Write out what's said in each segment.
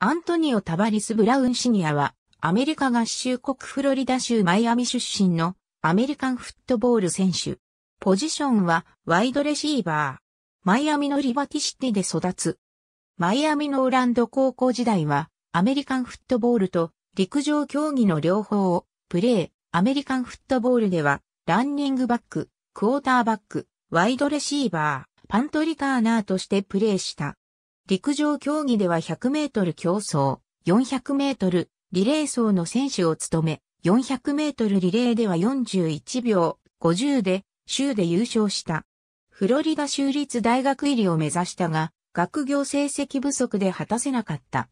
アントニオ・タバリス・ブラウンシニアは、アメリカ合衆国フロリダ州マイアミ出身のアメリカンフットボール選手。ポジションはワイドレシーバー。マイアミのリバティシティで育つ。マイアミのオランド高校時代は、アメリカンフットボールと陸上競技の両方をプレー。アメリカンフットボールでは、ランニングバック、クォーターバック、ワイドレシーバー、パントリターナーとしてプレーした。陸上競技では100メートル競争、400メートルリレー走の選手を務め、400メートルリレーでは41秒50で州で優勝した。フロリダ州立大学入りを目指したが、学業成績不足で果たせなかった。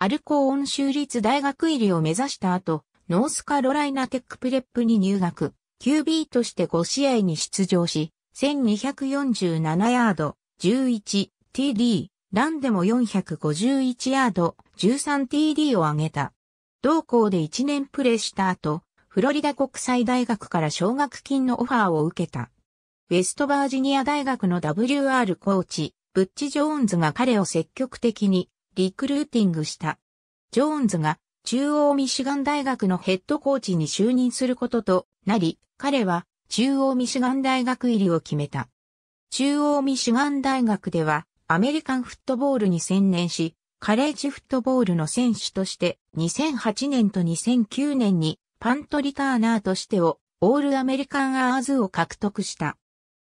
アルコーン州立大学入りを目指した後、ノースカロライナテックプレップに入学、QB として5試合に出場し、1247ヤード、11TD、ランでも451ヤード 13TD を挙げた。同校で1年プレーした後、フロリダ国際大学から奨学金のオファーを受けた。ウェストバージニア大学の WR コーチ、ブッチ・ジョーンズが彼を積極的にリクルーティングした。ジョーンズが中央ミシガン大学のヘッドコーチに就任することとなり、彼は中央ミシガン大学入りを決めた。中央ミシガン大学ではアメリカンフットボールに専念し、カレッジフットボールの選手として2008年と2009年にパントリターナーとしてをオールアメリカンアーズを獲得した。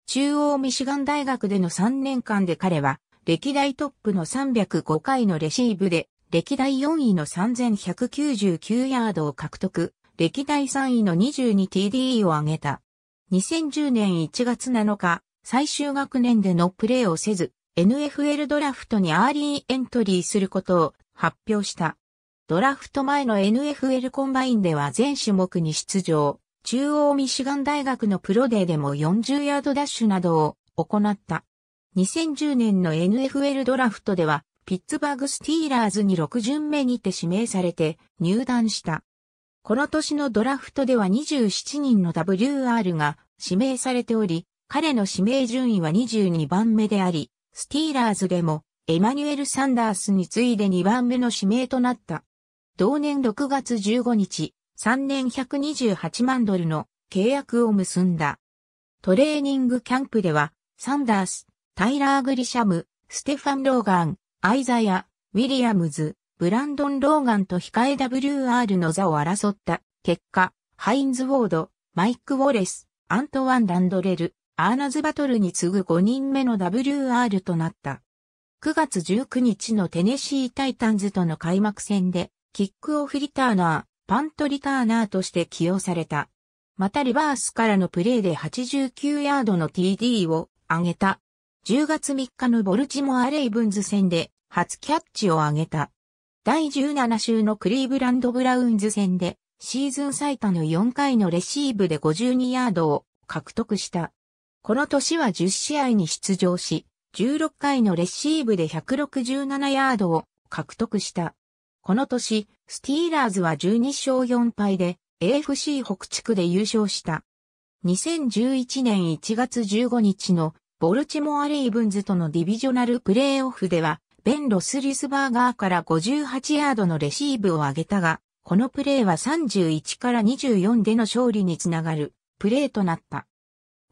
中央ミシガン大学での3年間で彼は歴代トップの305回のレシーブで歴代4位の3199ヤードを獲得、歴代3位の 22TD を挙げた。2010年1月7日、最終学年でのプレーをせず、NFL ドラフトにアーリーエントリーすることを発表した。ドラフト前の NFL コンバインでは全種目に出場、中央ミシガン大学のプロデーでも40ヤードダッシュなどを行った。2010年の NFL ドラフトでは、ピッツバーグスティーラーズに6巡目にて指名されて入団した。この年のドラフトでは27人の WR が指名されており、彼の指名順位は22番目であり、スティーラーズでも、エマニュエル・サンダースに次いで2番目の指名となった。同年6月15日、3年128万ドルの契約を結んだ。トレーニングキャンプでは、サンダース、タイラー・グリシャム、ステファン・ローガン、アイザヤ、ウィリアムズ、ブランドン・ローガンと控え WR の座を争った結果、ハインズ・ウォード、マイク・ウォレス、アントワン・ランドレル、アーナズバトルに次ぐ5人目の WR となった。9月19日のテネシータイタンズとの開幕戦で、キックオフリターナー、パントリターナーとして起用された。またリバースからのプレーで89ヤードの TD を上げた。10月3日のボルチモア・レイブンズ戦で初キャッチを上げた。第17週のクリーブランド・ブラウンズ戦でシーズン最多の4回のレシーブで52ヤードを獲得した。この年は10試合に出場し、16回のレシーブで167ヤードを獲得した。この年、スティーラーズは12勝4敗で AFC 北地区で優勝した。2011年1月15日のボルチモア・レイブンズとのディビジョナルプレーオフでは、ベン・ロス・リスバーガーから58ヤードのレシーブを上げたが、このプレーは31から24での勝利につながるプレーとなった。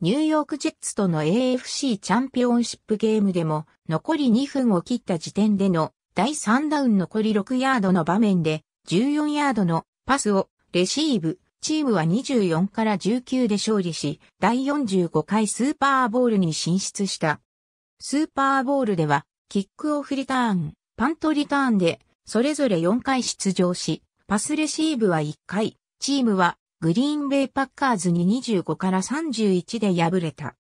ニューヨークジェッツとの AFC チャンピオンシップゲームでも残り2分を切った時点での第3ダウン残り6ヤードの場面で14ヤードのパスをレシーブ、チームは24から19で勝利し、第45回スーパーボールに進出した。スーパーボールでは、キックオフリターン、パントリターンで、それぞれ4回出場し、パスレシーブは1回、チームはグリーンベイパッカーズに25から31で敗れた。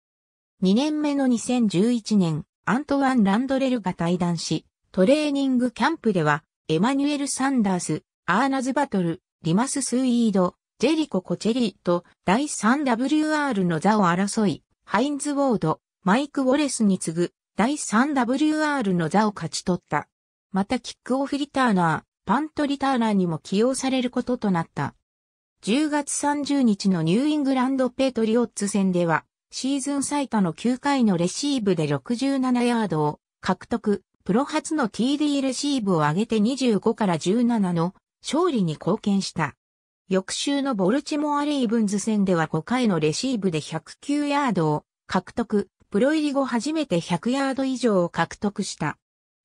2年目の2011年、アントワン・ランドレルが対談し、トレーニングキャンプでは、エマニュエル・サンダース、アーナズ・バトル、リマス・スイード、ジェリコ・コチェリーと第 3WR の座を争い、ハインズ・ウォード、マイク・ウォレスに次ぐ第 3WR の座を勝ち取った。またキックオフリターナー、パントリターナーにも起用されることとなった。10月30日のニューイングランドペトリオッツ戦では、シーズン最多の9回のレシーブで67ヤードを獲得、プロ初の TD レシーブを上げて25から17の勝利に貢献した。翌週のボルチモア・レイブンズ戦では5回のレシーブで109ヤードを獲得、プロ入り後初めて100ヤード以上を獲得した。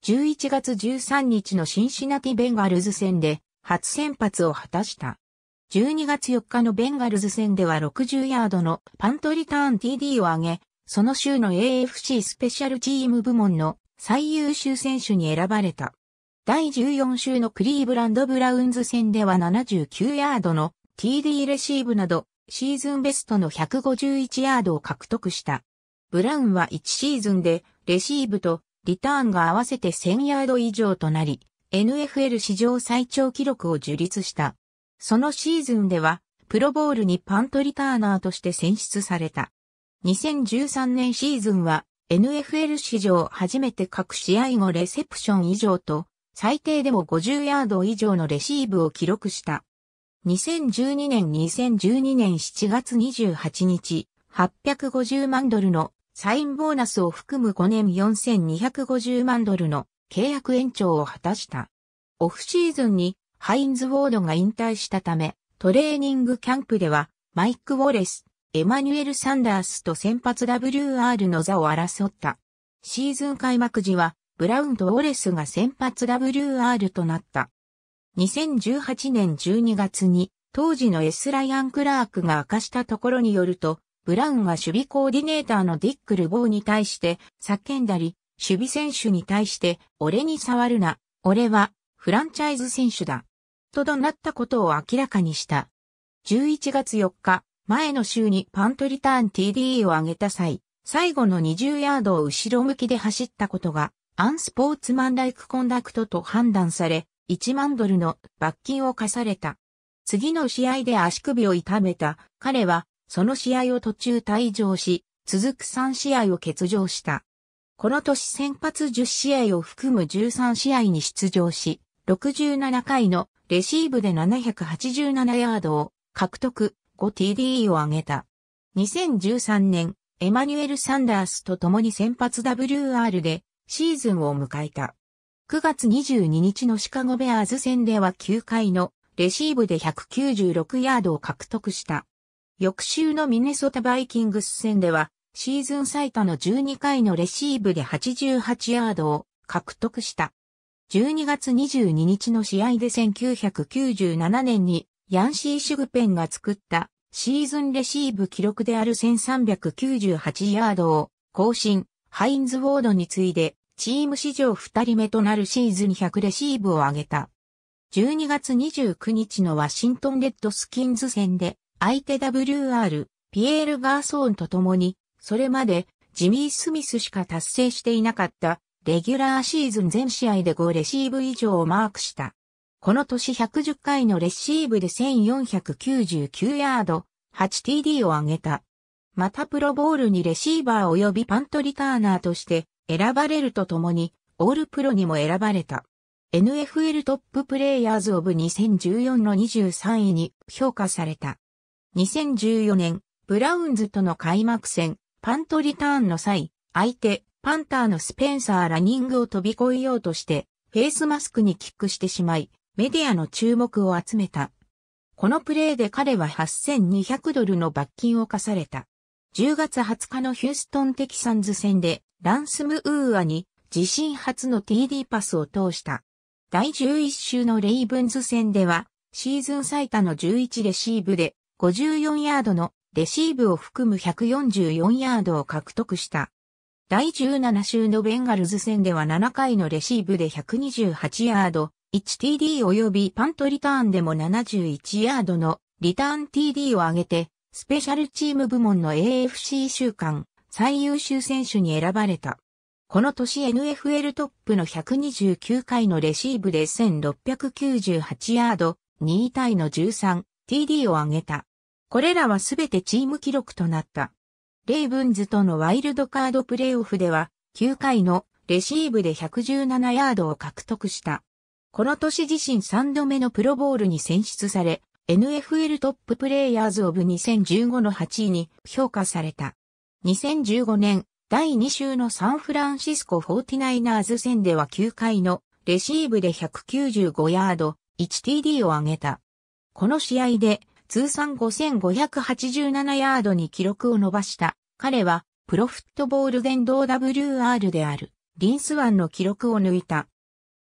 11月13日のシンシナティ・ベンガルズ戦で初先発を果たした。12月4日のベンガルズ戦では60ヤードのパントリターン TD を上げ、その週の AFC スペシャルチーム部門の最優秀選手に選ばれた。第14週のクリーブランド・ブラウンズ戦では79ヤードの TD レシーブなどシーズンベストの151ヤードを獲得した。ブラウンは1シーズンでレシーブとリターンが合わせて1000ヤード以上となり、NFL 史上最長記録を樹立した。そのシーズンでは、プロボールにパントリターナーとして選出された。2013年シーズンは、NFL 史上初めて各試合後レセプション以上と、最低でも50ヤード以上のレシーブを記録した。2012年2012年7月28日、850万ドルのサインボーナスを含む5年4250万ドルの契約延長を果たした。オフシーズンにハインズ・ウォードが引退したため、トレーニングキャンプでは、マイク・ウォレス、エマニュエル・サンダースと先発 WR の座を争った。シーズン開幕時は、ブラウンとウォレスが先発 WR となった。2018年12月に、当時の S ライアン・クラークが明かしたところによると、ブラウンは守備コーディネーターのディック・ルボーに対して叫んだり、守備選手に対して、俺に触るな、俺はフランチャイズ選手だ。となったことを明らかにした。11月4日、前の週にパントリターン TD e を上げた際、最後の20ヤードを後ろ向きで走ったことが、アンスポーツマンライクコンダクトと判断され、1万ドルの罰金を課された。次の試合で足首を痛めた彼は、その試合を途中退場し、続く3試合を欠場した。この年先発10試合を含む13試合に出場し、67回のレシーブで787ヤードを獲得、5TD を挙げた。2013年、エマニュエル・サンダースと共に先発 WR でシーズンを迎えた。9月22日のシカゴベアーズ戦では9回のレシーブで196ヤードを獲得した。翌週のミネソタバイキングス戦ではシーズン最多の12回のレシーブで88ヤードを獲得した。12月22日の試合で1997年にヤンシー・シュグペンが作ったシーズンレシーブ記録である1398ヤードを更新、ハインズ・ウォードに次いでチーム史上2人目となるシーズン100レシーブを挙げた。12月29日のワシントンレッドスキンズ戦で相手 WR、ピエール・ガーソーンと共に、それまでジミー・スミスしか達成していなかったレギュラーシーズン全試合で5レシーブ以上をマークした。この年110回のレシーブで1499ヤード、8TD を挙げた。またプロボールにレシーバー及びパントリターナーとして選ばれるとともに、オールプロにも選ばれた。NFL トッププレイヤーズオブ2014の23位に評価された。2014年、ブラウンズとの開幕戦、パントリターンの際、相手、パンターのスペンサーラニングを飛び越えようとして、フェイスマスクにキックしてしまい、メディアの注目を集めた。このプレーで彼は8200ドルの罰金を課された。10月20日のヒューストンテキサンズ戦で、ランスムウーアに自身初の TD パスを通した。第11週のレイブンズ戦では、シーズン最多の11レシーブで、54ヤードのレシーブを含む144ヤードを獲得した。第17週のベンガルズ戦では7回のレシーブで128ヤード、1TD 及びパントリターンでも71ヤードのリターン TD を挙げて、スペシャルチーム部門の AFC 週間最優秀選手に選ばれた。この年 NFL トップの129回のレシーブで1698ヤード、2位タイの 13TD を挙げた。これらはすべてチーム記録となった。レイブンズとのワイルドカードプレイオフでは、9回のレシーブで117ヤードを獲得した。この年自身3度目のプロボールに選出され、NFL トッププレイヤーズオブ2015の8位に評価された。2015年、第2週のサンフランシスコ 49ers 戦では9回のレシーブで195ヤード、1TD を挙げた。この試合で通算5587ヤードに記録を伸ばした彼は、プロフットボール伝道 WR である、リンスワンの記録を抜いた。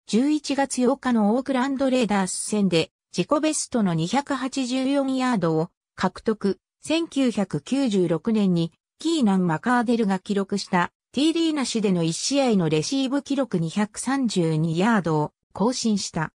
11月8日のオークランドレーダース戦で、自己ベストの284ヤードを獲得。1996年に、キーナン・マカーデルが記録した、TD なしでの1試合のレシーブ記録232ヤードを更新した。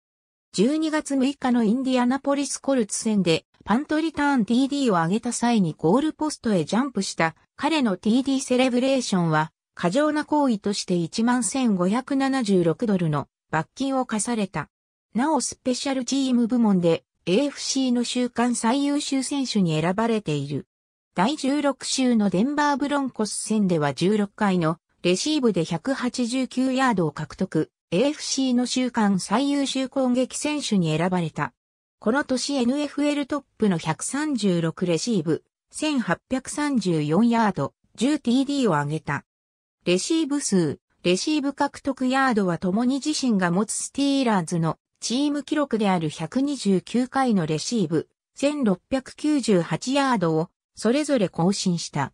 12月6日のインディアナポリスコルツ戦でパントリターン TD を上げた際にゴールポストへジャンプした彼の TD セレブレーションは、過剰な行為として11,576ドルの罰金を課された。なおスペシャルチーム部門で AFC の週間最優秀選手に選ばれている。第16週のデンバーブロンコス戦では16回のレシーブで189ヤードを獲得。AFC の週間最優秀攻撃選手に選ばれた。この年 NFL トップの136レシーブ、1834ヤード、10TD を挙げた。レシーブ数、レシーブ獲得ヤードは共に自身が持つスティーラーズのチーム記録である129回のレシーブ、1698ヤードをそれぞれ更新した。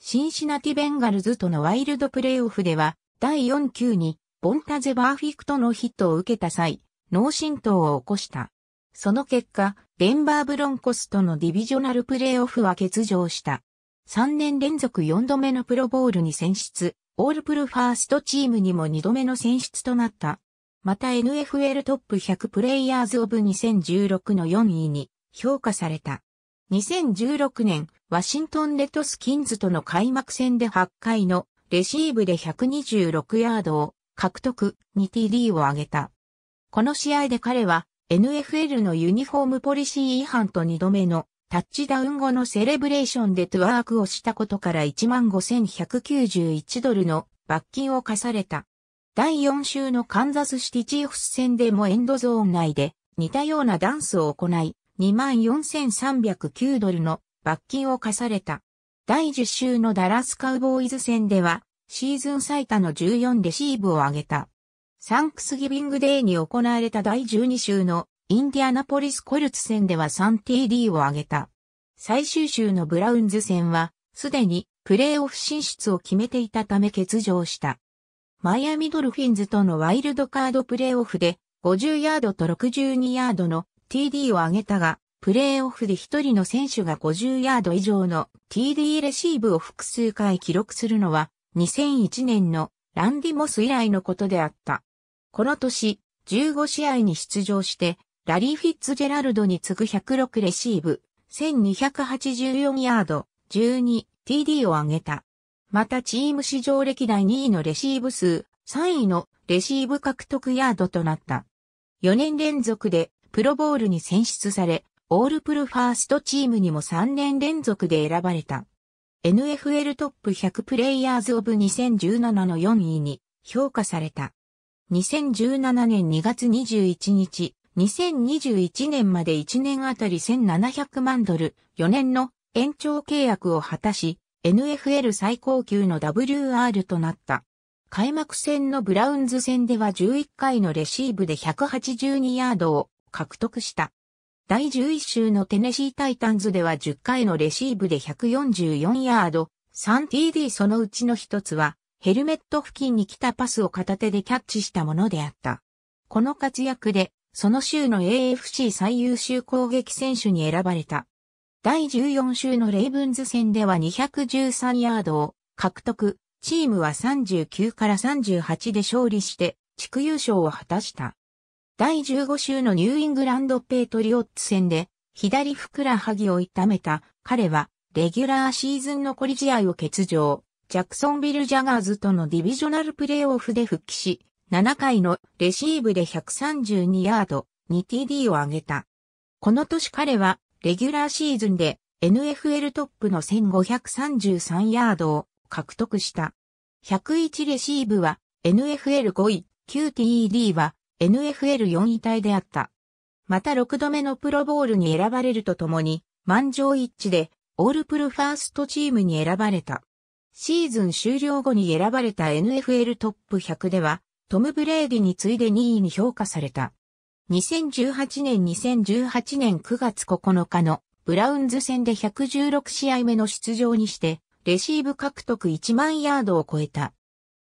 シンシナティベンガルズとのワイルドプレイオフでは、第4球に、ボンタゼ・バーフィクトのヒットを受けた際、脳震盪を起こした。その結果、デンバーブロンコスとのディビジョナルプレイオフは欠場した。3年連続4度目のプロボールに選出、オールプロファーストチームにも2度目の選出となった。また NFL トップ100プレイヤーズオブ2016の4位に評価された。2016年、ワシントンレトスキンズとの開幕戦で8回のレシーブで126ヤードを獲得、に t d を上げた。この試合で彼は NFL のユニフォームポリシー違反と2度目のタッチダウン後のセレブレーションでトゥワークをしたことから15,191ドルの罰金を課された。第4週のカンザスシティチーフス戦でもエンドゾーン内で似たようなダンスを行い、24,309ドルの罰金を課された。第10週のダラスカウボーイズ戦では、シーズン最多の14レシーブを挙げた。サンクスギビングデーに行われた第12週のインディアナポリスコルツ戦では 3TD を挙げた。最終週のブラウンズ戦は、すでにプレーオフ進出を決めていたため欠場した。マイアミドルフィンズとのワイルドカードプレーオフで50ヤードと62ヤードの TD を挙げたが、プレーオフで一人の選手が50ヤード以上の TD レシーブを複数回記録するのは2001年のランディモス以来のことであった。この年、15試合に出場して、ラリー・フィッツジェラルドに次ぐ106レシーブ、1284ヤード、12TD を挙げた。またチーム史上歴代2位のレシーブ数、3位のレシーブ獲得ヤードとなった。4年連続でプロボールに選出され、オールプロファーストチームにも3年連続で選ばれた。NFL トップ100プレイヤーズオブ2017の4位に評価された。2017年2月21日、2021年まで1年あたり1700万ドル、4年の延長契約を果たし、NFL 最高級の WR となった。開幕戦のブラウンズ戦では11回のレシーブで182ヤードを獲得した。第11週のテネシータイタンズでは10回のレシーブで144ヤード、3TD そのうちの一つはヘルメット付近に来たパスを片手でキャッチしたものであった。この活躍で、その週の AFC 最優秀攻撃選手に選ばれた。第14週のレイブンズ戦では213ヤードを獲得、チームは39から38で勝利して、地区優勝を果たした。第15週のニューイングランドペイトリオッツ戦で、左ふくらはぎを痛めた彼は、レギュラーシーズン残り試合を欠場。ジャクソンビル・ジャガーズとのディビジョナルプレイオフで復帰し、7回のレシーブで132ヤード、2TD を挙げた。この年彼は、レギュラーシーズンで NFL トップの1533ヤードを獲得した。101レシーブは NFL5 位、9TD は NFL4 位体であった。また6度目のプロボールに選ばれるとともに、満場一致でオールプルファーストチームに選ばれた。シーズン終了後に選ばれた NFL トップ100では、トム・ブレーディに次いで2位に評価された。2018年2018年9月9日のブラウンズ戦で116試合目の出場にして、レシーブ獲得1万ヤードを超えた。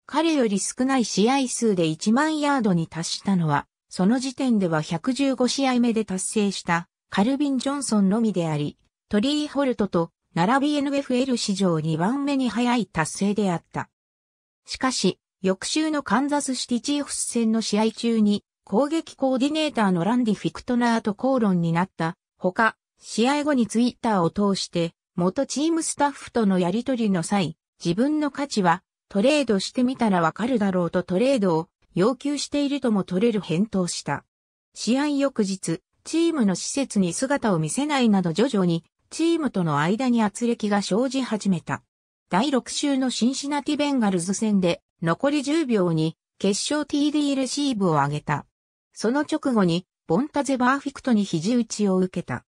彼より少ない試合数で1万ヤードに達したのは、その時点では115試合目で達成したカルビン・ジョンソンのみであり、トリー・ホルトと並び NFL 史上2番目に早い達成であった。しかし、翌週のカンザスシティチーフス戦の試合中に、攻撃コーディネーターのランディ・フィクトナーと口論になった。ほか、試合後にツイッターを通して、元チームスタッフとのやりとりの際、自分の価値は、トレードしてみたらわかるだろうとトレードを要求しているとも取れる返答した。試合翌日、チームの施設に姿を見せないなど徐々にチームとの間に圧力が生じ始めた。第6週のシンシナティベンガルズ戦で残り10秒に決勝 TD レシーブを上げた。その直後にボンタゼバーフィクトに肘打ちを受けた。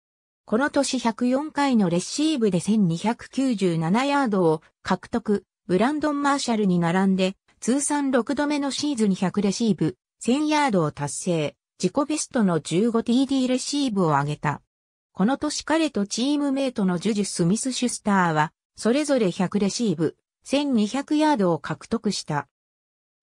この年104回のレシーブで1297ヤードを獲得、ブランドン・マーシャルに並んで通算6度目のシーズン100レシーブ、1000ヤードを達成、自己ベストの 15TD レシーブを上げた。この年彼とチームメイトのジュジュ・スミス・シュスターは、それぞれ100レシーブ、1200ヤードを獲得した。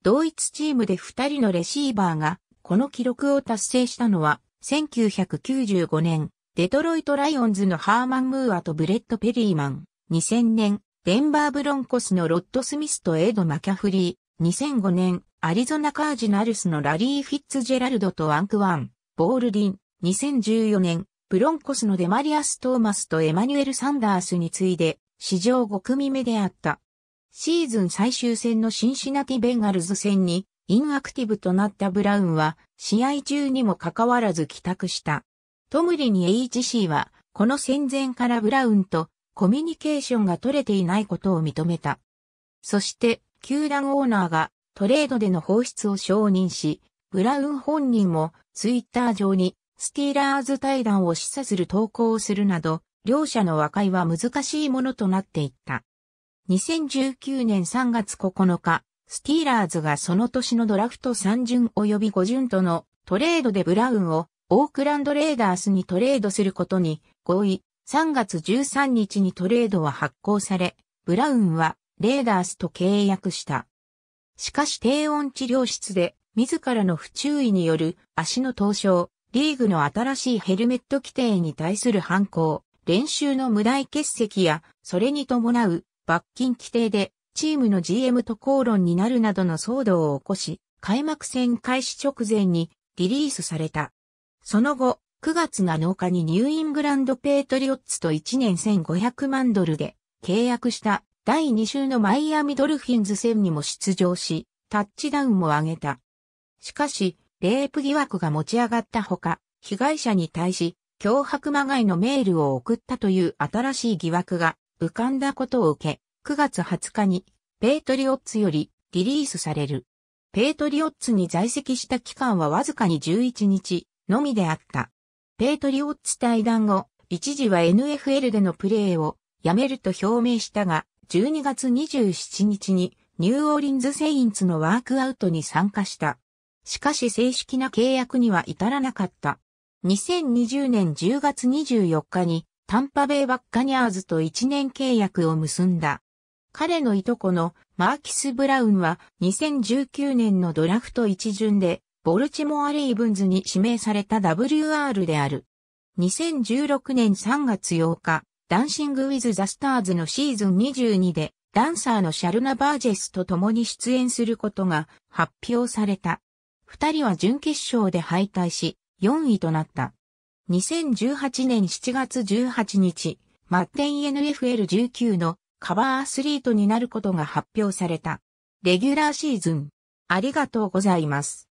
同一チームで2人のレシーバーが、この記録を達成したのは、1995年、デトロイト・ライオンズのハーマン・ムーアとブレッド・ペリーマン、2000年、デンバー・ブロンコスのロッド・スミスとエイド・マキャフリー、2005年、アリゾナ・カージナルスのラリー・フィッツジェラルドとアンクワン、ボールリン、2014年、ブロンコスのデマリアス・トーマスとエマニュエル・サンダースに次いで、史上5組目であった。シーズン最終戦のシンシナティ・ベンガルズ戦に、インアクティブとなったブラウンは、試合中にもかかわらず帰宅した。トムリに HC は、この戦前からブラウンとコミュニケーションが取れていないことを認めた。そして、球団オーナーがトレードでの放出を承認し、ブラウン本人もツイッター上にスティーラーズ対談を示唆する投稿をするなど、両者の和解は難しいものとなっていった。2019年3月9日、スティーラーズがその年のドラフト3巡及び5巡とのトレードでブラウンをオークランドレーダースにトレードすることに合意、3月13日にトレードは発行され、ブラウンはレーダースと契約した。しかし低温治療室で自らの不注意による足の凍傷、リーグの新しいヘルメット規定に対する反抗、練習の無題欠席や、それに伴う罰金規定で、チームの GM と口論になるなどの騒動を起こし、開幕戦開始直前にリリースされた。その後、9月7日にニューイングランドペートリオッツと1年1500万ドルで契約した第2週のマイアミドルフィンズ戦にも出場し、タッチダウンも上げた。しかし、レイプ疑惑が持ち上がったほか、被害者に対し、脅迫まがいのメールを送ったという新しい疑惑が浮かんだことを受け、9月20日に、ペイトリオッツよりリリースされる。ペイトリオッツに在籍した期間はわずかに11日のみであった。ペイトリオッツ対談後、一時は NFL でのプレーをやめると表明したが、12月27日にニューオーリンズ・セインツのワークアウトに参加した。しかし正式な契約には至らなかった。2020年10月24日にタンパベイバッカニャーズと1年契約を結んだ。彼のいとこのマーキス・ブラウンは2019年のドラフト一巡でボルチモア・レイブンズに指名された WR である。2016年3月8日、ダンシング・ウィズ・ザ・スターズのシーズン22でダンサーのシャルナ・バージェスと共に出演することが発表された。二人は準決勝で敗退し、4位となった。2018年7月18日、マッテン NFL19 のカバーアスリートになることが発表された。レギュラーシーズン。ありがとうございます。